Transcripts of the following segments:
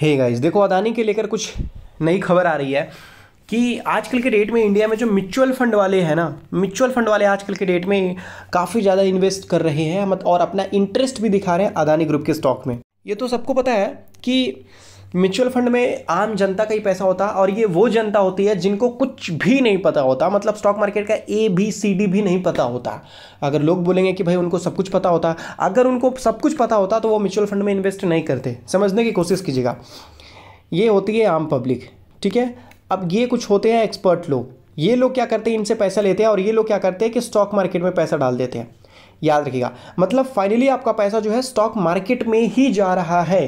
hey guys देखो अदानी के लेकर कुछ नई खबर आ रही है कि आजकल के डेट में इंडिया में जो म्यूचुअल फंड वाले हैं ना म्यूचुअल फंड वाले आजकल के डेट में काफ़ी ज़्यादा इन्वेस्ट कर रहे हैं मत और अपना इंटरेस्ट भी दिखा रहे हैं अदानी ग्रुप के स्टॉक में ये तो सबको पता है कि म्यूचुअल फंड में आम जनता का ही पैसा होता है और ये वो जनता होती है जिनको कुछ भी नहीं पता होता मतलब स्टॉक मार्केट का ए बी सी डी भी नहीं पता होता अगर लोग बोलेंगे कि भाई उनको सब कुछ पता होता अगर उनको सब कुछ पता होता तो वो म्यूचुअल फंड में इन्वेस्ट नहीं करते समझने की कोशिश कीजिएगा ये होती है आम पब्लिक ठीक है अब ये कुछ होते हैं एक्सपर्ट लोग ये लोग क्या करते हैं इनसे पैसा लेते हैं और ये लोग क्या करते हैं कि स्टॉक मार्केट में पैसा डाल देते हैं याद रखिएगा मतलब फाइनली आपका पैसा जो है स्टॉक मार्केट में ही जा रहा है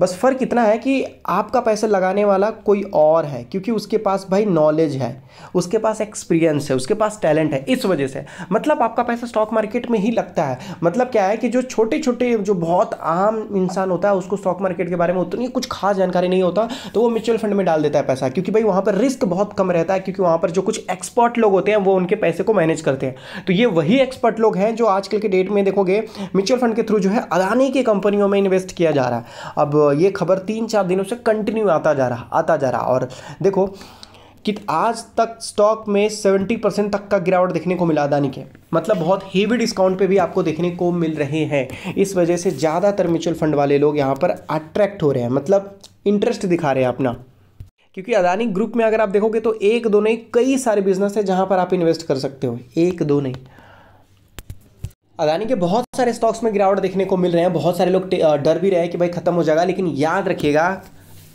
बस फ़र्क इतना है कि आपका पैसा लगाने वाला कोई और है क्योंकि उसके पास भाई नॉलेज है उसके पास एक्सपीरियंस है उसके पास टैलेंट है इस वजह से मतलब आपका पैसा स्टॉक मार्केट में ही लगता है मतलब क्या है कि जो छोटे छोटे जो बहुत आम इंसान होता है उसको स्टॉक मार्केट के बारे में उतनी कुछ खास जानकारी नहीं होता तो वो म्यूचुअल फंड में डाल देता है पैसा क्योंकि भाई वहाँ पर रिस्क बहुत कम रहता है क्योंकि वहाँ पर जो कुछ एक्सपर्ट लोग होते हैं वो उनके पैसे को मैनेज करते हैं तो ये वही एक्सपर्ट लोग हैं जो आजकल के डेट में देखोगे म्यूचुअल फंड के थ्रू जो है अदानी की कंपनियों में इन्वेस्ट किया जा रहा है अब ये खबर तीन चार दिनों से कंटिन्यू आता जा रहा आता जा रहा और देखो कि आज तक स्टॉक में 70 परसेंट तक का गिरावट देखने को मिला अदानी के मतलब बहुत हीवी डिस्काउंट पे भी आपको देखने को मिल रहे हैं इस वजह से ज़्यादातर म्यूचुअल फंड वाले लोग यहाँ पर अट्रैक्ट हो रहे हैं मतलब इंटरेस्ट दिखा रहे हैं अपना क्योंकि अदानी ग्रुप में अगर आप देखोगे तो एक दो नहीं कई सारे बिजनेस है जहाँ पर आप इन्वेस्ट कर सकते हो एक दो नहीं अदानी के बहुत सारे स्टॉक्स में गिरावट देखने को मिल रहे हैं बहुत सारे लोग डर भी रहे हैं कि भाई ख़त्म हो जाएगा लेकिन याद रखिएगा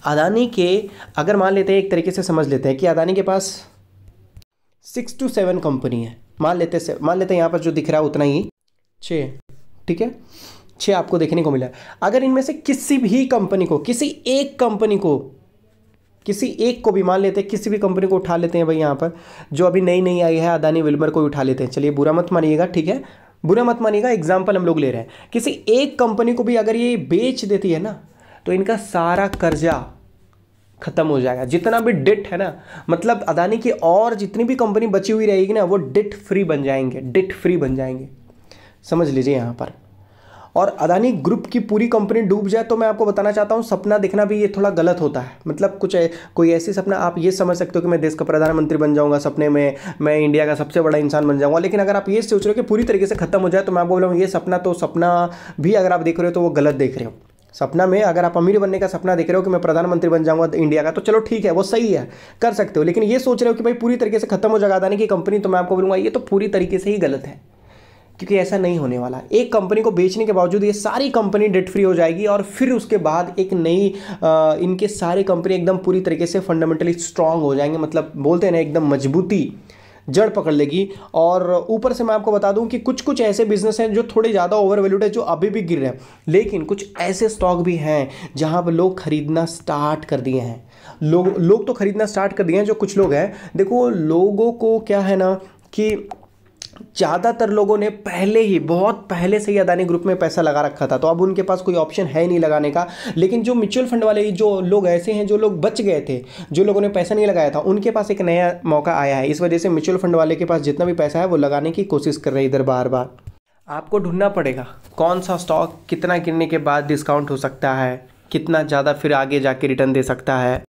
अदानी के अगर मान लेते हैं एक तरीके से समझ लेते हैं कि अदानी के पास सिक्स टू सेवन कंपनी है मान लेते से मान लेते हैं यहाँ पर जो दिख रहा है उतना ही छः ठीक है छः आपको देखने को मिला अगर इनमें से किसी भी कंपनी को किसी एक कंपनी को किसी एक को भी मान लेते हैं किसी भी कंपनी को उठा लेते हैं भाई यहाँ पर जो अभी नई नई आई है अदानी विल्मर को उठा लेते हैं चलिए बुरा मत मानिएगा ठीक है बुरा मत मानिएगा एग्जाम्पल हम लोग ले रहे हैं किसी एक कंपनी को भी अगर ये बेच देती है ना तो इनका सारा कर्जा खत्म हो जाएगा जितना भी डिट है ना मतलब अदानी की और जितनी भी कंपनी बची हुई रहेगी ना वो डिट फ्री बन जाएंगे डिट फ्री बन जाएंगे समझ लीजिए यहाँ पर और अदानी ग्रुप की पूरी कंपनी डूब जाए तो मैं आपको बताना चाहता हूँ सपना देखना भी ये थोड़ा गलत होता है मतलब कुछ है, कोई ऐसी सपना आप ये समझ सकते हो कि मैं देश का प्रधानमंत्री बन जाऊँगा सपने में मैं इंडिया का सबसे बड़ा इंसान बन जाऊँगा लेकिन अगर आप ये सोच रहे हो कि पूरी तरीके से खत्म हो जाए तो मैं आपको बोल रहा हूँ ये सपना तो सपना भी अगर आप देख रहे हो तो वो गलत देख रहे हो सपना में अगर आप अमीर बनने का सपना देख रहे हो कि मैं प्रधानमंत्री बन जाऊंगा इंडिया का तो चलो ठीक है वो सही है कर सकते हो लेकिन ये सोच रहे हो कि भाई पूरी तरीके से खत्म हो जाएगा अदानी की कंपनी तो मैं आपको बोलूँगा ये तो पूरी तरीके से ही गलत है क्योंकि ऐसा नहीं होने वाला एक कंपनी को बेचने के बावजूद ये सारी कंपनी डेट फ्री हो जाएगी और फिर उसके बाद एक नई इनके सारे कंपनी एकदम पूरी तरीके से फंडामेंटली स्ट्रांग हो जाएंगे मतलब बोलते हैं ना एकदम मजबूती जड़ पकड़ लेगी और ऊपर से मैं आपको बता दूं कि कुछ कुछ ऐसे बिजनेस हैं जो थोड़े ज़्यादा ओवर वैल्यूड है जो अभी भी गिर रहे हैं लेकिन कुछ ऐसे स्टॉक भी हैं जहां पर लोग खरीदना स्टार्ट कर दिए हैं लोग लोग तो खरीदना स्टार्ट कर दिए हैं जो कुछ लोग हैं देखो लोगों को क्या है ना कि ज़्यादातर लोगों ने पहले ही बहुत पहले से ही अदानी ग्रुप में पैसा लगा रखा था तो अब उनके पास कोई ऑप्शन है नहीं लगाने का लेकिन जो म्यूचुअल फंड वाले जो लोग ऐसे हैं जो लोग बच गए थे जो लोगों ने पैसा नहीं लगाया था उनके पास एक नया मौका आया है इस वजह से म्यूचुअल फंड वाले के पास जितना भी पैसा है वो लगाने की कोशिश कर रहे हैं इधर बार बार आपको ढूंढना पड़ेगा कौन सा स्टॉक कितना गिरने के बाद डिस्काउंट हो सकता है कितना ज़्यादा फिर आगे जाके रिटर्न दे सकता है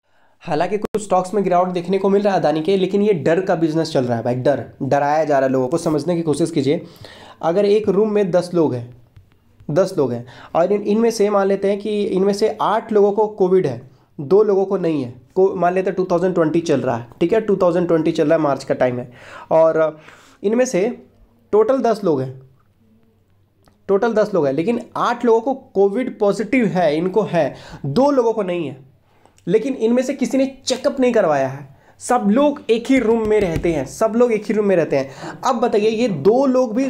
हालांकि कुछ स्टॉक्स में गिरावट देखने को मिल रहा है अदानी के लेकिन ये डर का बिजनेस चल रहा है भाई डर डराया जा रहा है लोगों को समझने की कोशिश कीजिए अगर एक रूम में दस लोग हैं दस लोग हैं और इन इनमें से मान लेते हैं कि इनमें से आठ लोगों को कोविड है दो लोगों को नहीं है को मान लेते हैं 2020 चल रहा है ठीक है 2020 चल रहा है मार्च का टाइम है और इनमें से टोटल दस लोग हैं टोटल दस लोग हैं लेकिन आठ लोगों को कोविड पॉजिटिव है इनको है दो लोगों को नहीं है लेकिन इनमें से किसी ने चेकअप नहीं करवाया है सब लोग एक ही रूम में रहते हैं सब लोग एक ही रूम में रहते हैं अब बताइए ये दो लोग भी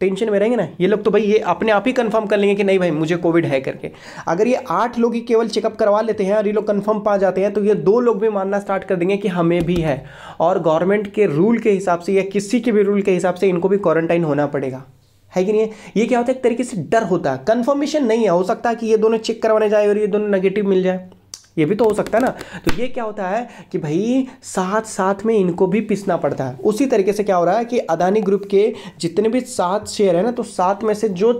टेंशन में रहेंगे ना ये लोग तो भाई ये अपने आप ही कंफर्म कर लेंगे कि नहीं भाई मुझे कोविड है करके अगर ये आठ लोग ही केवल चेकअप करवा लेते हैं और ये लोग कंफर्म पा जाते हैं तो ये दो लोग भी मानना स्टार्ट कर देंगे कि हमें भी है और गवर्नमेंट के रूल के हिसाब से या किसी के भी रूल के हिसाब से इनको भी क्वारंटाइन होना पड़ेगा है कि नहीं है ये क्या होता है एक तरीके से डर होता है कन्फर्मेशन नहीं है हो सकता है कि ये दोनों चेक करवाने जाए और ये दोनों नेगेटिव मिल जाए ये भी तो हो सकता है ना तो ये क्या होता है कि भाई साथ साथ में इनको भी पिसना पड़ता है उसी तरीके से क्या हो रहा है कि अदानी ग्रुप के जितने भी सात शेयर है ना तो सात में से जो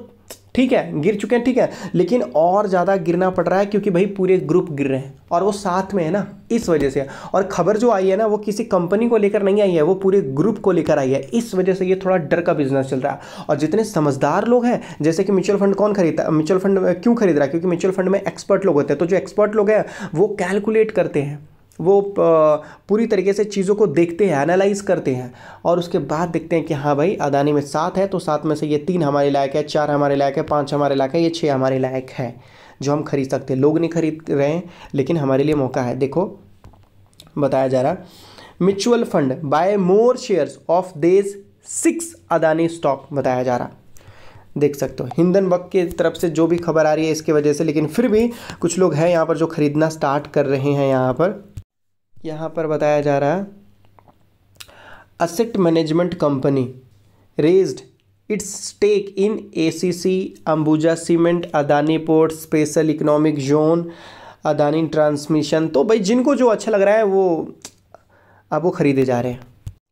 ठीक है गिर चुके हैं ठीक है लेकिन और ज़्यादा गिरना पड़ रहा है क्योंकि भाई पूरे ग्रुप गिर रहे हैं और वो साथ में है ना इस वजह से और खबर जो आई है ना वो किसी कंपनी को लेकर नहीं आई है वो पूरे ग्रुप को लेकर आई है इस वजह से ये थोड़ा डर का बिजनेस चल रहा है और जितने समझदार लोग हैं जैसे कि म्यूचुअल फंड कौन खरीदता है म्यूचुअल फंड क्यों खरीद रहा है क्योंकि म्यूचुअल फंड में एक्सपर्ट लोग होते हैं तो जो एक्सपर्ट लोग हैं वो कैलकुलेट करते हैं वो पूरी तरीके से चीज़ों को देखते हैं एनालाइज करते हैं और उसके बाद देखते हैं कि हाँ भाई अदानी में सात है तो सात में से ये तीन हमारे लायक है चार हमारे लायक है पाँच हमारे लायक है ये छः हमारे लायक है जो हम खरीद सकते हैं लोग नहीं खरीद रहे हैं लेकिन हमारे लिए मौका है देखो बताया जा रहा mutual fund buy more shares of these six Adani stock बताया जा रहा देख सकते हो हिंदन वक्त की तरफ से जो भी खबर आ रही है इसके वजह से लेकिन फिर भी कुछ लोग हैं यहाँ पर जो खरीदना स्टार्ट कर रहे हैं यहाँ पर यहाँ पर बताया जा रहा है asset management company raised its stake in ACC Ambuja cement Adani port special economic zone Adani transmission तो भाई जिनको जो अच्छा लग रहा है वो अब वो ख़रीदे जा रहे हैं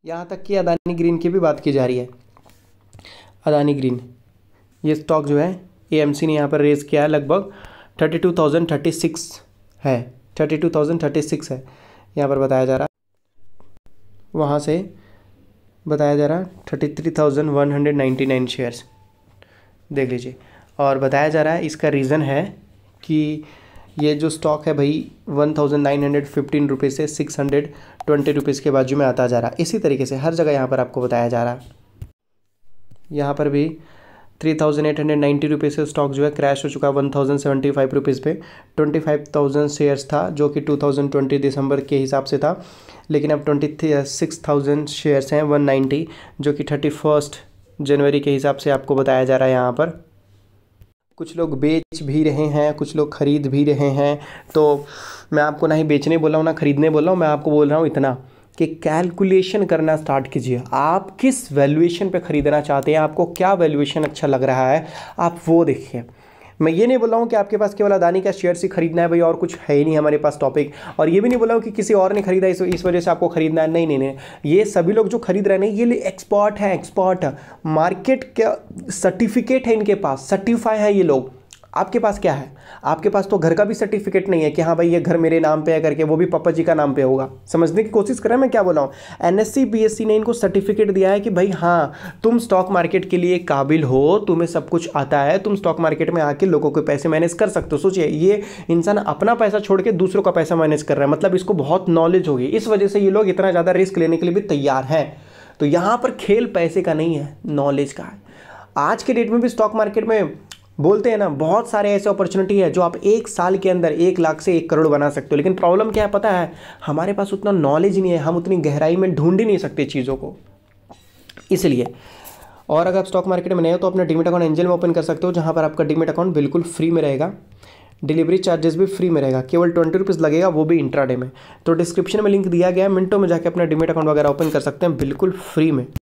यहाँ तक कि अदानी ग्रीन की भी बात की जा रही है अदानी ग्रीन ये स्टॉक जो है एएमसी ने यहाँ पर रेज़ किया है लगभग thirty two thousand thirty six है thirty two thousand thirty six है यहाँ पर बताया जा रहा वहाँ से बताया जा रहा thirty three thousand one hundred ninety nine shares देख लीजिए और बताया जा रहा है इसका रीज़न है कि ये जो स्टॉक है भाई one thousand nine hundred fifteen rupees से सिक्स हंड्रेड ट्वेंटी रुपीज़ के बाजू में आता जा रहा है इसी तरीके से हर जगह यहाँ पर आपको बताया जा रहा है यहाँ पर भी three thousand eight hundred ninety rupees से स्टॉक जो है क्रैश हो चुका है one thousand seventy five rupees पे ट्वेंटी फाइव थाउजेंड शेयर्स था जो कि टू थाउजेंड ट्वेंटी दिसंबर के हिसाब से था लेकिन अब ट्वेंटी सिक्स थाउजेंड शेयर्स हैं वन नाइन्टी जो कि थर्टी फर्स्ट जनवरी के हिसाब से आपको बताया जा रहा है यहाँ पर कुछ लोग बेच भी रहे हैं कुछ लोग ख़रीद भी रहे हैं तो मैं आपको ना ही बेचने बोला हूँ ना ख़रीदने बोला हूँ मैं आपको बोल रहा हूँ इतना कि कैलकुलेशन करना स्टार्ट कीजिए आप किस वैल्यूएशन पे ख़रीदना चाहते हैं आपको क्या वैल्यूएशन अच्छा लग रहा है आप वो देखिए मैं ये नहीं बोल रहा हूँ कि आपके पास केवल अदानी का शेयर से खरीदना है भाई और कुछ है ही नहीं हमारे पास टॉपिक और ये भी नहीं बोला हूँ कि किसी और ने खरीदा इस इस वजह से आपको खरीदना है नहीं नहीं नहीं ये सभी लोग जो खरीद रहे हैं ये एक्सपर्ट है एक्सपर्ट मार्केट का सर्टिफिकेट है इनके पास सर्टिफाई है ये लोग आपके पास क्या है आपके पास तो घर का भी सर्टिफिकेट नहीं है कि हाँ भाई ये घर मेरे नाम पे है करके वो भी पापा जी का नाम पे होगा समझने की कोशिश करें मैं क्या बोला हूँ एन एस ने इनको सर्टिफिकेट दिया है कि भाई हाँ तुम स्टॉक मार्केट के लिए काबिल हो तुम्हें सब कुछ आता है तुम स्टॉक मार्केट में आके लोगों के पैसे मैनेज कर सकते हो सोचिए ये इंसान अपना पैसा छोड़ के दूसरों का पैसा मैनेज कर रहा है मतलब इसको बहुत नॉलेज होगी इस वजह से ये लोग इतना ज़्यादा रिस्क लेने के लिए भी तैयार हैं तो यहाँ पर खेल पैसे का नहीं है नॉलेज का है आज के डेट में भी स्टॉक मार्केट में बोलते हैं ना बहुत सारे ऐसे अपॉर्चुनिटी है जो आप एक साल के अंदर एक लाख से एक करोड़ बना सकते हो लेकिन प्रॉब्लम क्या है पता है हमारे पास उतना नॉलेज नहीं है हम उतनी गहराई में ढूंढ ही नहीं सकते चीज़ों को इसलिए और अगर आप स्टॉक मार्केट में नए हो तो अपना डिमिट अकाउंट एंजल में ओपन कर सकते हो जहाँ पर आपका डिमिट अकाउंट बिल्कुल फ्री में रहेगा डिलीवरी चार्जेस भी फ्री में रहेगा केवल ट्वेंटी रुपीज़ लगेगा वो भी इंट्राडे में तो डिस्क्रिप्शन में लिंक दिया गया है मिनटों में जाकर अपना डिमिट अकाउंट वगैरह ओपन कर सकते हैं बिल्कुल फ्री में